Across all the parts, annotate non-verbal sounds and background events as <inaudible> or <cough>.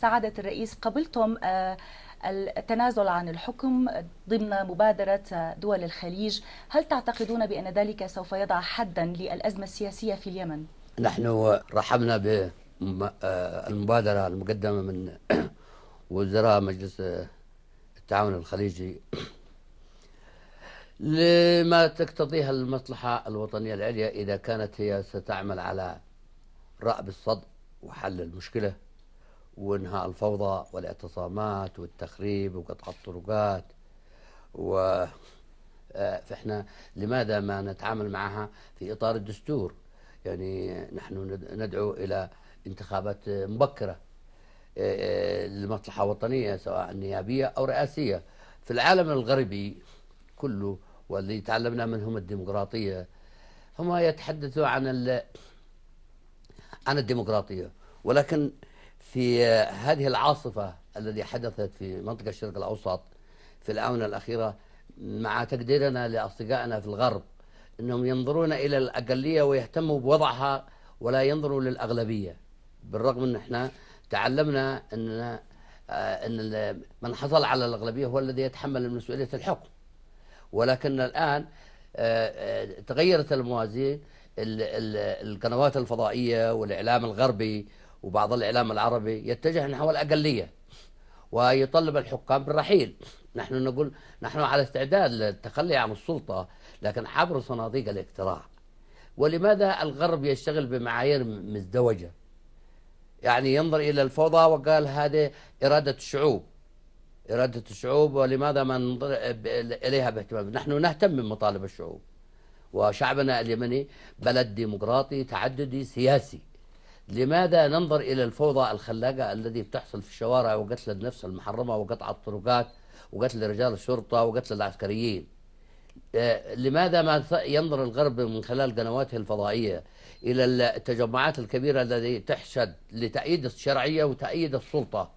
سعادة الرئيس قبلتم آه، التنازل عن الحكم ضمن مبادرة دول الخليج هل تعتقدون بأن ذلك سوف يضع حدا للأزمة السياسية في اليمن؟ نحن رحبنا بالمبادرة المقدمة من <clears throat> وزراء مجلس التعاون الخليجي لما تقتضيها المصلحة الوطنية العليا إذا كانت هي ستعمل على رأب الصد وحل المشكلة وانهاء الفوضى والاعتصامات والتخريب وقطع الطرقات و آه، فاحنا لماذا ما نتعامل معها في اطار الدستور يعني نحن ندعو الى انتخابات مبكره آه، آه، للمصلحه وطنيه سواء نيابيه او رئاسيه في العالم الغربي كله واللي تعلمنا منهم الديمقراطيه هم يتحدثوا عن عن الديمقراطيه ولكن في هذه العاصفة الذي حدثت في منطقة الشرق الأوسط في الآونة الأخيرة مع تقديرنا لأصدقائنا في الغرب أنهم ينظرون إلى الأقلية ويهتموا بوضعها ولا ينظروا للأغلبية بالرغم أن احنا تعلمنا آه، أن أن من حصل على الأغلبية هو الذي يتحمل مسؤولية الحكم ولكن الآن آه، آه، تغيرت الموازين القنوات الفضائية والإعلام الغربي وبعض الإعلام العربي يتجه نحو الأقلية ويطلب الحكام بالرحيل نحن نقول نحن على استعداد للتخلي عن السلطة لكن عبر صناديق الاقتراع ولماذا الغرب يشتغل بمعايير مزدوجة يعني ينظر إلى الفوضى وقال هذه إرادة الشعوب إرادة الشعوب ولماذا ما ننظر إليها باهتمام نحن نهتم بمطالب الشعوب وشعبنا اليمني بلد ديمقراطي تعددي سياسي لماذا ننظر إلى الفوضى الخلاقة الذي بتحصل في الشوارع وقتل النفس المحرمة وقطع الطرقات وقتل رجال الشرطة وقتل العسكريين آه، لماذا ما ينظر الغرب من خلال قنواته الفضائية إلى التجمعات الكبيرة التي تحشد لتأييد الشرعية وتأييد السلطة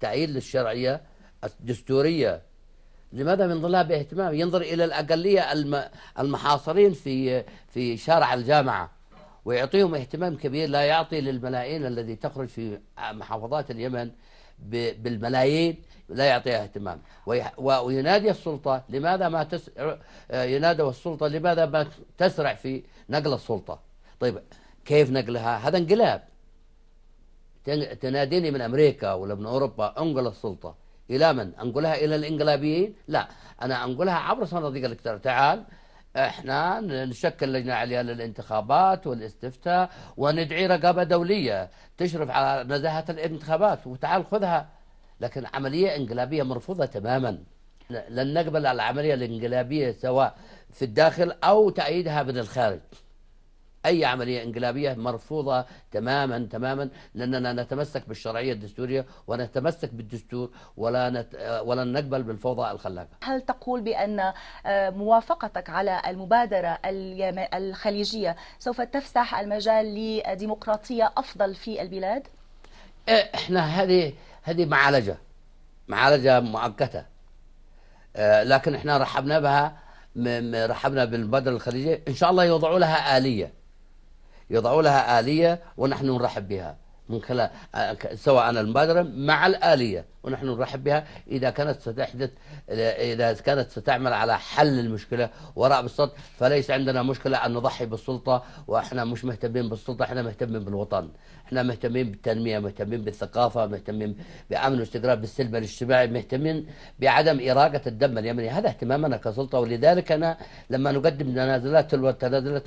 تأييد للشرعية الدستورية لماذا من لها باهتمام ينظر إلى الأقلية المحاصرين في في شارع الجامعة ويعطيهم اهتمام كبير لا يعطي للملايين الذي تخرج في محافظات اليمن بالملايين لا يعطيها اهتمام وينادي السلطة لماذا ما تس... آه، ينادى السلطة لماذا ما تسرع في نقل السلطة طيب كيف نقلها هذا انقلاب تناديني من أمريكا ولا من أوروبا انقل السلطة إلى من أنقلها إلى الإنقلابيين لا أنا أنقلها عبر صناديق الاقتراع تعال احنا نشكل لجنه عليا للانتخابات والاستفتاء وندعي رقابه دوليه تشرف على نزاهه الانتخابات وتعال خذها لكن عمليه انقلابيه مرفوضه تماما لن نقبل العمليه الانقلابيه سواء في الداخل او تأييدها من الخارج اي عمليه انقلابيه مرفوضه تماما تماما لاننا نتمسك بالشرعيه الدستوريه ونتمسك بالدستور ولا نت... ولن نقبل بالفوضى الخلاقه. هل تقول بان آه، موافقتك على المبادره الخليجيه سوف تفسح المجال لديمقراطيه افضل في البلاد؟ إيه، احنا هذه هذه معالجه معالجه مؤقته آه، لكن احنا رحبنا بها رحبنا بالمبادره الخليجيه ان شاء الله يوضعوا لها اليه يضعوا لها آلية ونحن نرحب بها من خلال سواء المبادرة مع الآلية ونحن نرحب بها إذا كانت ستحدث إذا كانت ستعمل على حل المشكلة وراء بالصوت فليس عندنا مشكلة أن نضحي بالسلطة وإحنا مش مهتمين بالسلطة إحنا مهتمين بالوطن إحنا مهتمين بالتنمية مهتمين بالثقافة مهتمين بأمن واستقرار بالسلم الاجتماعي مهتمين بعدم إراقة الدم اليمني هذا اهتمامنا كسلطة ولذلك أنا لما نقدم تنازلات تلو التنازلات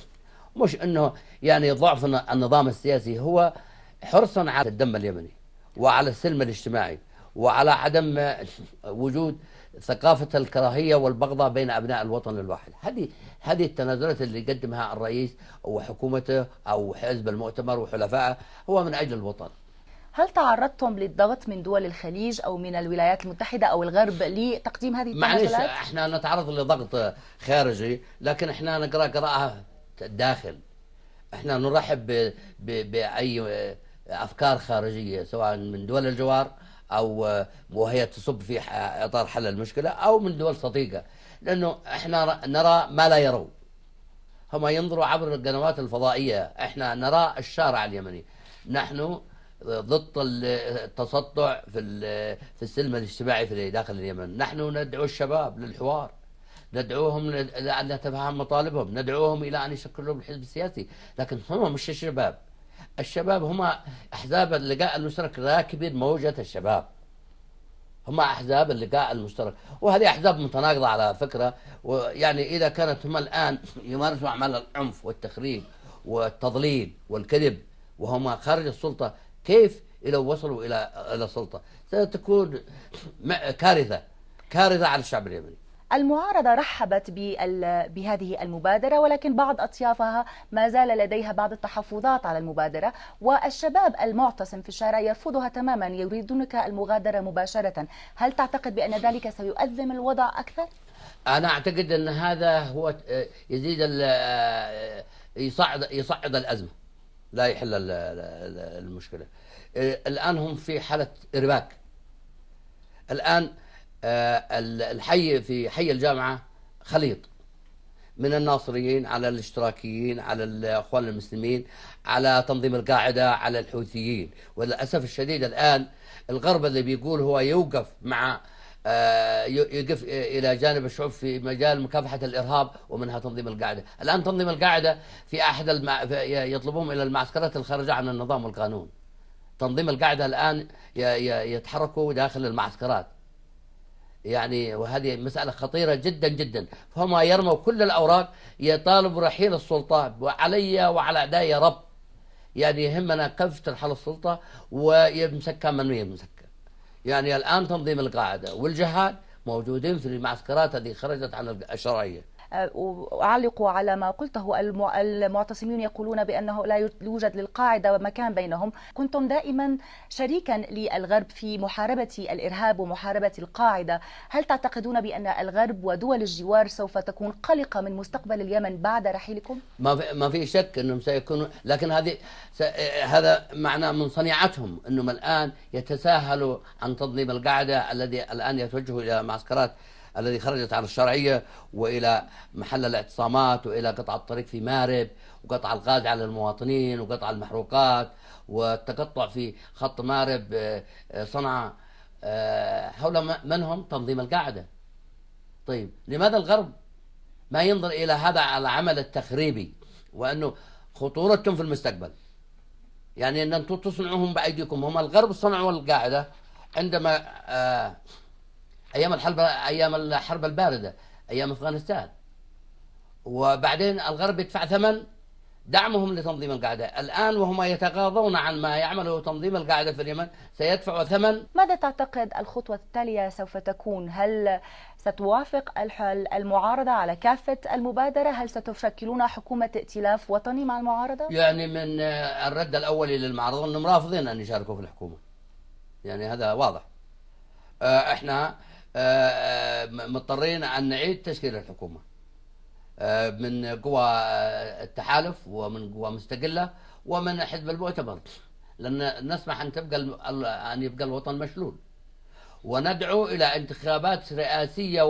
مش انه يعني ضعف النظام السياسي هو حرصا على الدم اليمني وعلى السلم الاجتماعي وعلى عدم وجود ثقافة الكراهية والبغضة بين أبناء الوطن الواحد هذه هذه التنازلات اللي يقدمها الرئيس وحكومته أو حزب المؤتمر وحلفائه هو من أجل الوطن هل تعرضتم للضغط من دول الخليج او من الولايات المتحده او الغرب لتقديم هذه التنازلات؟ معلش احنا نتعرض لضغط خارجي لكن احنا نقرا قراءه الداخل احنا نرحب باي افكار خارجيه سواء من دول الجوار او وهي تصب في اطار حل المشكله او من دول صديقه لانه احنا نرى ما لا يروا هم ينظروا عبر القنوات الفضائيه احنا نرى الشارع اليمني نحن ضد التسطع في في السلم الاجتماعي في داخل اليمن نحن ندعو الشباب للحوار ندعوهم إلى أن نتفهم مطالبهم ندعوهم إلى أن يشكلوا لهم الحزب السياسي لكن هم مش الشباب الشباب هم أحزاب اللقاء المشترك راكبين موجة الشباب هم احزاب اللقاء المشترك وهذه احزاب متناقضه على فكره ويعني اذا كانت هم الان <clears throat> يمارسوا اعمال العنف والتخريب والتضليل والكذب وهم خارج السلطه كيف اذا وصلوا الى الى السلطه ستكون <clears throat> كارثه كارثه على الشعب اليمني المعارضة رحبت بهذه المبادرة ولكن بعض أطيافها ما زال لديها بعض التحفظات على المبادرة والشباب المعتصم في الشارع يرفضها تماما يريدونك المغادرة مباشرة هل تعتقد بأن ذلك سيؤذم الوضع أكثر؟ أنا أعتقد أن هذا هو آه، يزيد آه، يصعد يصعد الأزمة لا يحل المشكلة آه، الآن هم في حالة إرباك الآن آه، الحي في حي الجامعة خليط من الناصريين على الاشتراكيين على الاخوان المسلمين على تنظيم القاعده على الحوثيين وللاسف الشديد الان الغرب اللي بيقول هو يوقف مع آه، يقف آه، الى جانب الشعوب في مجال مكافحه الارهاب ومنها تنظيم القاعده، الان تنظيم القاعده في احد الم... يطلبهم الى المعسكرات الخارجه عن النظام والقانون. تنظيم القاعده الان يتحركوا داخل المعسكرات يعني وهذه مسألة خطيرة جدا جدا فهم يرموا كل الأوراق يطالب رحيل السلطة وعلي وعلى أعدائي يا رب يعني يهمنا كيف ترحل السلطة ويمسكها من يمسك يعني الآن تنظيم القاعدة والجهاد موجودين في المعسكرات التي خرجت عن الشرعية أعلق على ما قلته المعتصمون يقولون بأنه لا يوجد للقاعدة مكان بينهم كنتم دائما شريكا للغرب في محاربة الإرهاب ومحاربة القاعدة هل تعتقدون بأن الغرب ودول الجوار سوف تكون قلقة من مستقبل اليمن بعد رحيلكم؟ ما في, ما في شك أنهم سيكونوا لكن هذه س... هذا معنى من صنيعتهم أنهم الآن يتساهلوا عن تنظيم القاعدة الذي الآن يتوجه إلى معسكرات الذي خرجت عن الشرعية وإلى محل الاعتصامات وإلى قطع الطريق في مارب وقطع الغاز على المواطنين وقطع المحروقات والتقطع في خط مارب آه، آه، صنعاء آه، حول من هم تنظيم القاعدة طيب لماذا الغرب ما ينظر إلى هذا العمل التخريبي وأنه خطورتهم في المستقبل يعني أن أنتم تصنعوهم بأيديكم هم الغرب صنعوا القاعدة عندما ايام الحرب ايام الحرب البارده ايام افغانستان وبعدين الغرب يدفع ثمن دعمهم لتنظيم القاعده، الان وهم يتغاضون عن ما يعمله تنظيم القاعده في اليمن سيدفع ثمن ماذا تعتقد الخطوه التاليه سوف تكون؟ هل ستوافق المعارضه على كافه المبادره؟ هل ستشكلون حكومه ائتلاف وطني مع المعارضه؟ يعني من الرد الاولي للمعارضه انهم رافضين ان يشاركوا في الحكومه. يعني هذا واضح. آه، احنا آه، آه، مضطرين أن نعيد تشكيل الحكومة آه، من قوى التحالف ومن قوى مستقلة ومن حزب المؤتمر لأن نسمح أن تبقى أن يبقى الوطن مشلول وندعو إلى انتخابات رئاسية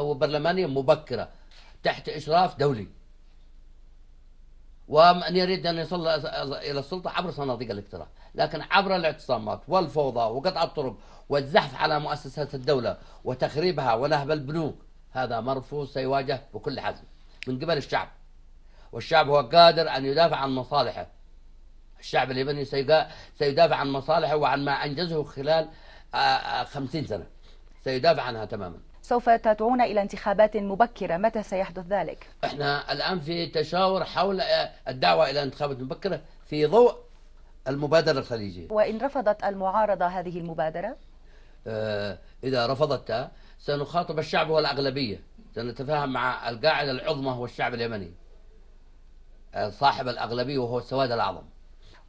وبرلمانية مبكرة تحت إشراف دولي ومن يريد ان يصل الى السلطه عبر صناديق الاقتراع، لكن عبر الاعتصامات والفوضى وقطع الطرق والزحف على مؤسسات الدوله وتخريبها ونهب البنوك هذا مرفوض سيواجه بكل حزم من قبل الشعب. والشعب هو قادر ان يدافع عن مصالحه. الشعب اليمني سيدافع عن مصالحه وعن ما انجزه خلال 50 آه، آه، سنه. سيدافع عنها تماما. سوف تدعون إلى انتخابات مبكرة متى سيحدث ذلك؟ احنا الآن في تشاور حول الدعوة إلى انتخابات مبكرة في ضوء المبادرة الخليجية وإن رفضت المعارضة هذه المبادرة؟ اه إذا رفضتها سنخاطب الشعب والأغلبية سنتفاهم مع القاعدة العظمى هو الشعب اليمني آه، صاحب الأغلبية وهو السواد الأعظم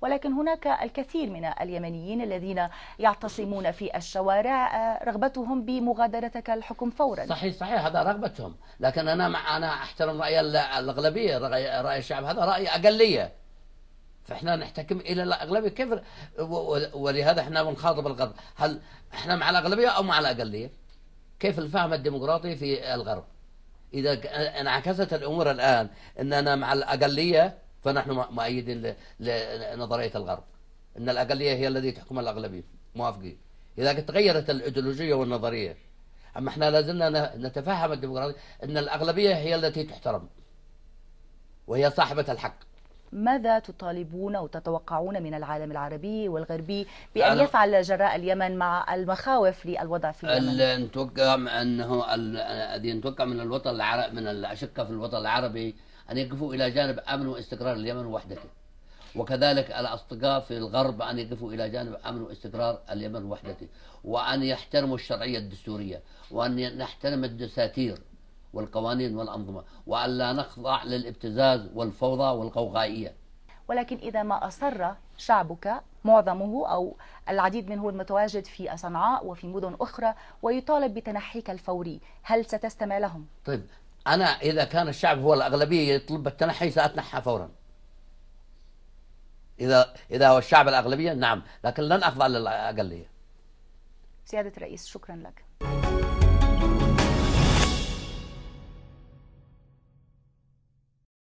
ولكن هناك الكثير من اليمنيين الذين يعتصمون في الشوارع آه، رغبتهم بمغادرتك الحكم فورا صحيح صحيح هذا رغبتهم لكن أنا مع أنا أحترم رأي الأغلبية رأي الشعب هذا رأي أقلية فاحنا نحتكم الى الاغلبيه كيف ولهذا احنا بنخاطب الغرب هل احنا مع الاغلبيه او مع الاقليه؟ كيف الفهم الديمقراطي في الغرب؟ اذا انعكست الامور الان اننا مع الاقليه فنحن مؤيدين لنظريه الغرب ان الاقليه هي التي تحكم الاغلبيه موافقين اذا تغيرت الايديولوجيه والنظريه اما احنا لازلنا نتفهم الديمقراطيه ان الاغلبيه هي التي تحترم وهي صاحبه الحق ماذا تطالبون او تتوقعون من العالم العربي والغربي بان يفعل جراء اليمن مع المخاوف للوضع في اليمن؟ نتوقع انه الذي نتوقع من الوطن العربي من الاشقه في الوطن العربي أن يقفوا إلى جانب أمن واستقرار اليمن وحدته وكذلك الأصدقاء في الغرب أن يقفوا إلى جانب أمن واستقرار اليمن وحدته وأن يحترموا الشرعية الدستورية وأن نحترم الدساتير والقوانين والأنظمة وأن لا نخضع للابتزاز والفوضى والقوقائية ولكن إذا ما أصر شعبك معظمه أو العديد منه المتواجد في صنعاء وفي مدن أخرى ويطالب بتنحيك الفوري هل ستستمع لهم؟ طيب أنا إذا كان الشعب هو الأغلبية يطلب التنحي سأتنحى فورا إذا إذا هو الشعب الأغلبية نعم لكن لن أخضع للأقلية سيادة الرئيس شكرا لك